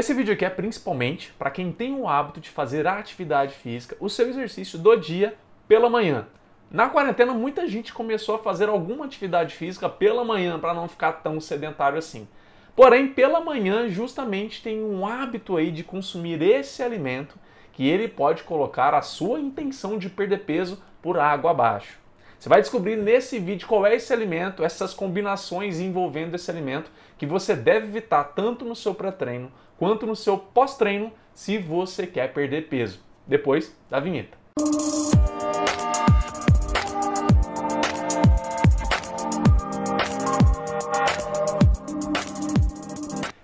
Esse vídeo aqui é principalmente para quem tem o hábito de fazer a atividade física, o seu exercício do dia pela manhã. Na quarentena, muita gente começou a fazer alguma atividade física pela manhã para não ficar tão sedentário assim. Porém, pela manhã, justamente tem um hábito aí de consumir esse alimento que ele pode colocar a sua intenção de perder peso por água abaixo. Você vai descobrir nesse vídeo qual é esse alimento, essas combinações envolvendo esse alimento que você deve evitar tanto no seu pré-treino quanto no seu pós-treino se você quer perder peso. Depois da vinheta. Música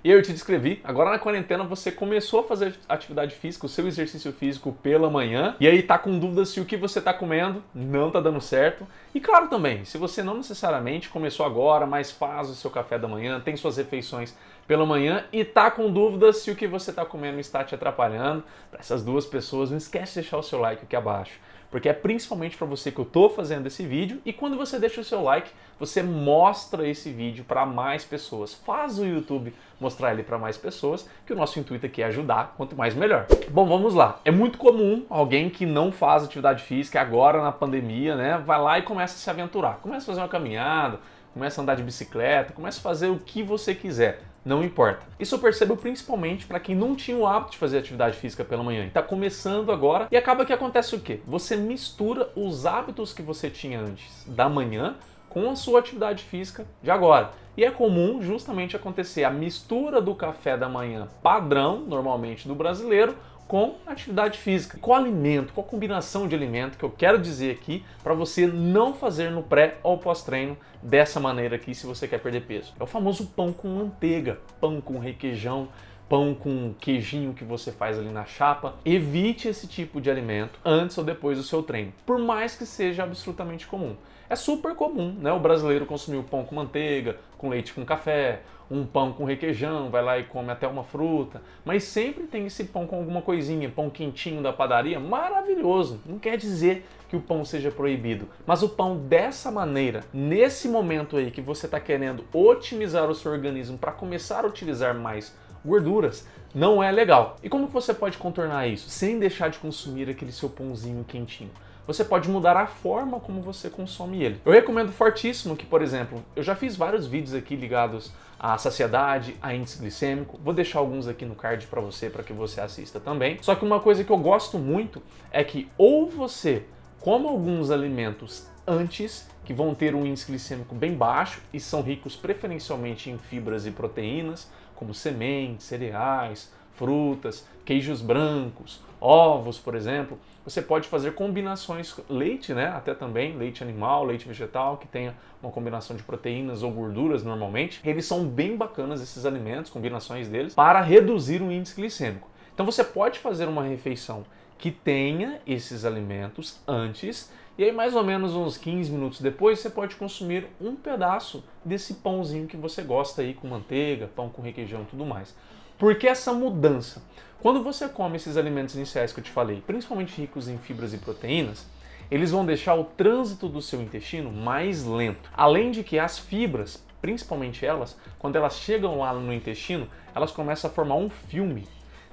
E eu te descrevi, agora na quarentena você começou a fazer atividade física, o seu exercício físico pela manhã, e aí tá com dúvidas se o que você tá comendo não tá dando certo. E claro também, se você não necessariamente começou agora, mas faz o seu café da manhã, tem suas refeições pela manhã e tá com dúvidas se o que você tá comendo está te atrapalhando, para essas duas pessoas, não esquece de deixar o seu like aqui abaixo porque é principalmente para você que eu estou fazendo esse vídeo. E quando você deixa o seu like, você mostra esse vídeo para mais pessoas. Faz o YouTube mostrar ele para mais pessoas, que o nosso intuito aqui é ajudar, quanto mais melhor. Bom, vamos lá. É muito comum alguém que não faz atividade física agora na pandemia, né, vai lá e começa a se aventurar, começa a fazer uma caminhada, começa a andar de bicicleta, começa a fazer o que você quiser não importa. Isso eu percebo principalmente para quem não tinha o hábito de fazer atividade física pela manhã e está começando agora e acaba que acontece o quê? Você mistura os hábitos que você tinha antes da manhã com a sua atividade física de agora. E é comum justamente acontecer a mistura do café da manhã padrão, normalmente do brasileiro, com atividade física. Qual alimento, qual combinação de alimento que eu quero dizer aqui para você não fazer no pré ou pós-treino dessa maneira aqui se você quer perder peso? É o famoso pão com manteiga, pão com requeijão, pão com queijinho que você faz ali na chapa. Evite esse tipo de alimento antes ou depois do seu treino, por mais que seja absolutamente comum. É super comum, né? O brasileiro consumir o pão com manteiga, com leite com café, um pão com requeijão, vai lá e come até uma fruta, mas sempre tem esse pão com alguma coisinha, pão quentinho da padaria, maravilhoso. Não quer dizer que o pão seja proibido, mas o pão dessa maneira, nesse momento aí que você está querendo otimizar o seu organismo para começar a utilizar mais gorduras. Não é legal. E como você pode contornar isso sem deixar de consumir aquele seu pãozinho quentinho? Você pode mudar a forma como você consome ele. Eu recomendo fortíssimo que, por exemplo, eu já fiz vários vídeos aqui ligados à saciedade, a índice glicêmico. Vou deixar alguns aqui no card para você, para que você assista também. Só que uma coisa que eu gosto muito é que ou você coma alguns alimentos antes, que vão ter um índice glicêmico bem baixo e são ricos preferencialmente em fibras e proteínas, como sementes, cereais, frutas, queijos brancos, ovos, por exemplo. Você pode fazer combinações, leite, né? Até também, leite animal, leite vegetal, que tenha uma combinação de proteínas ou gorduras normalmente. Eles são bem bacanas, esses alimentos, combinações deles, para reduzir o índice glicêmico. Então você pode fazer uma refeição que tenha esses alimentos antes e aí, mais ou menos uns 15 minutos depois, você pode consumir um pedaço desse pãozinho que você gosta aí com manteiga, pão com requeijão e tudo mais. Por que essa mudança? Quando você come esses alimentos iniciais que eu te falei, principalmente ricos em fibras e proteínas, eles vão deixar o trânsito do seu intestino mais lento. Além de que as fibras, principalmente elas, quando elas chegam lá no intestino, elas começam a formar um filme.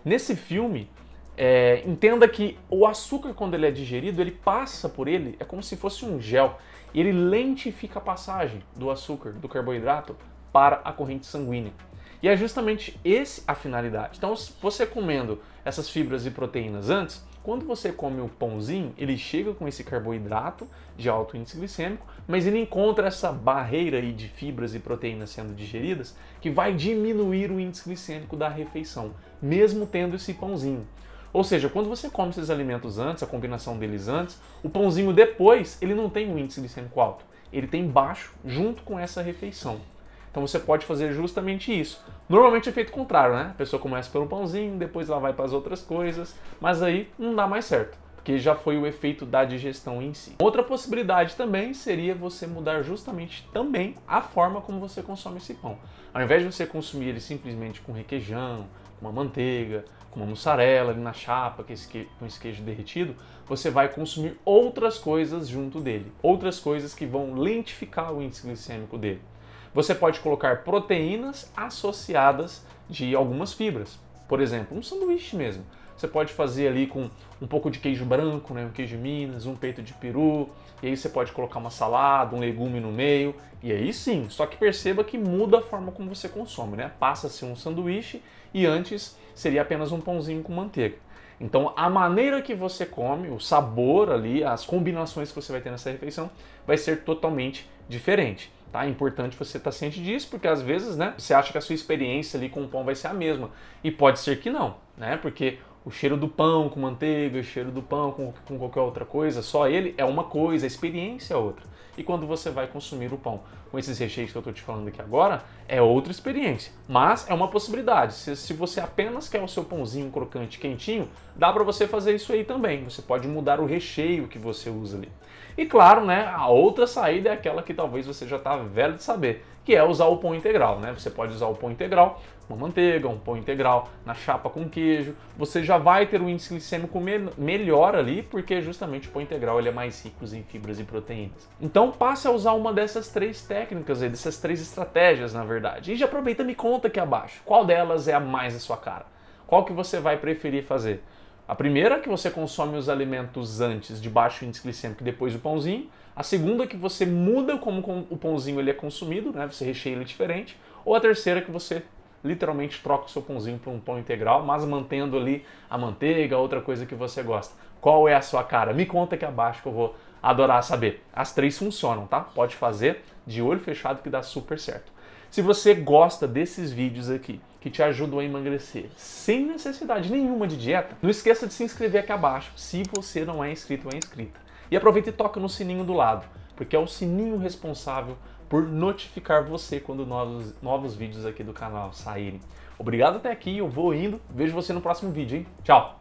Nesse filme, é, entenda que o açúcar, quando ele é digerido, ele passa por ele, é como se fosse um gel. E ele lentifica a passagem do açúcar, do carboidrato, para a corrente sanguínea. E é justamente esse a finalidade. Então, você comendo essas fibras e proteínas antes, quando você come o pãozinho, ele chega com esse carboidrato de alto índice glicêmico, mas ele encontra essa barreira aí de fibras e proteínas sendo digeridas que vai diminuir o índice glicêmico da refeição, mesmo tendo esse pãozinho. Ou seja, quando você come esses alimentos antes, a combinação deles antes, o pãozinho depois, ele não tem um índice glicêmico alto. Ele tem baixo junto com essa refeição. Então você pode fazer justamente isso. Normalmente é feito contrário, né? A pessoa começa pelo pãozinho, depois ela vai para as outras coisas, mas aí não dá mais certo, porque já foi o efeito da digestão em si. Outra possibilidade também seria você mudar justamente também a forma como você consome esse pão. Ao invés de você consumir ele simplesmente com requeijão, uma manteiga, com uma mussarela ali na chapa, é com esse, queijo, com esse queijo derretido, você vai consumir outras coisas junto dele, outras coisas que vão lentificar o índice glicêmico dele. Você pode colocar proteínas associadas de algumas fibras. Por exemplo, um sanduíche mesmo. Você pode fazer ali com um pouco de queijo branco, né, um queijo de Minas, um peito de peru, e aí você pode colocar uma salada, um legume no meio, e aí sim, só que perceba que muda a forma como você consome, né? Passa-se um sanduíche e antes seria apenas um pãozinho com manteiga. Então, a maneira que você come, o sabor ali, as combinações que você vai ter nessa refeição vai ser totalmente diferente. Tá? É importante você estar tá ciente disso, porque às vezes né, você acha que a sua experiência ali com o pão vai ser a mesma. E pode ser que não, né? Porque o cheiro do pão com manteiga, o cheiro do pão com, com qualquer outra coisa, só ele é uma coisa, a experiência é outra. E quando você vai consumir o pão com esses recheios que eu estou te falando aqui agora, é outra experiência. Mas é uma possibilidade. Se, se você apenas quer o seu pãozinho crocante quentinho, dá para você fazer isso aí também. Você pode mudar o recheio que você usa ali. E claro, né, a outra saída é aquela que talvez você já está velho de saber que é usar o pão integral, né? Você pode usar o pão integral, uma manteiga, um pão integral na chapa com queijo. Você já vai ter um índice glicêmico me melhor ali, porque justamente o pão integral ele é mais rico em fibras e proteínas. Então passe a usar uma dessas três técnicas, aí, dessas três estratégias, na verdade. E já aproveita e me conta aqui abaixo, qual delas é a mais da sua cara? Qual que você vai preferir fazer? A primeira é que você consome os alimentos antes de baixo índice glicêmico e depois o pãozinho. A segunda é que você muda como o pãozinho ele é consumido, né? Você recheia ele diferente. Ou a terceira é que você literalmente troca o seu pãozinho por um pão integral, mas mantendo ali a manteiga, outra coisa que você gosta. Qual é a sua cara? Me conta aqui abaixo que eu vou adorar saber. As três funcionam, tá? Pode fazer de olho fechado que dá super certo. Se você gosta desses vídeos aqui, que te ajudam a emagrecer sem necessidade nenhuma de dieta, não esqueça de se inscrever aqui abaixo, se você não é inscrito ou é inscrita. E aproveita e toca no sininho do lado, porque é o sininho responsável por notificar você quando novos, novos vídeos aqui do canal saírem. Obrigado até aqui, eu vou indo, vejo você no próximo vídeo, hein? Tchau!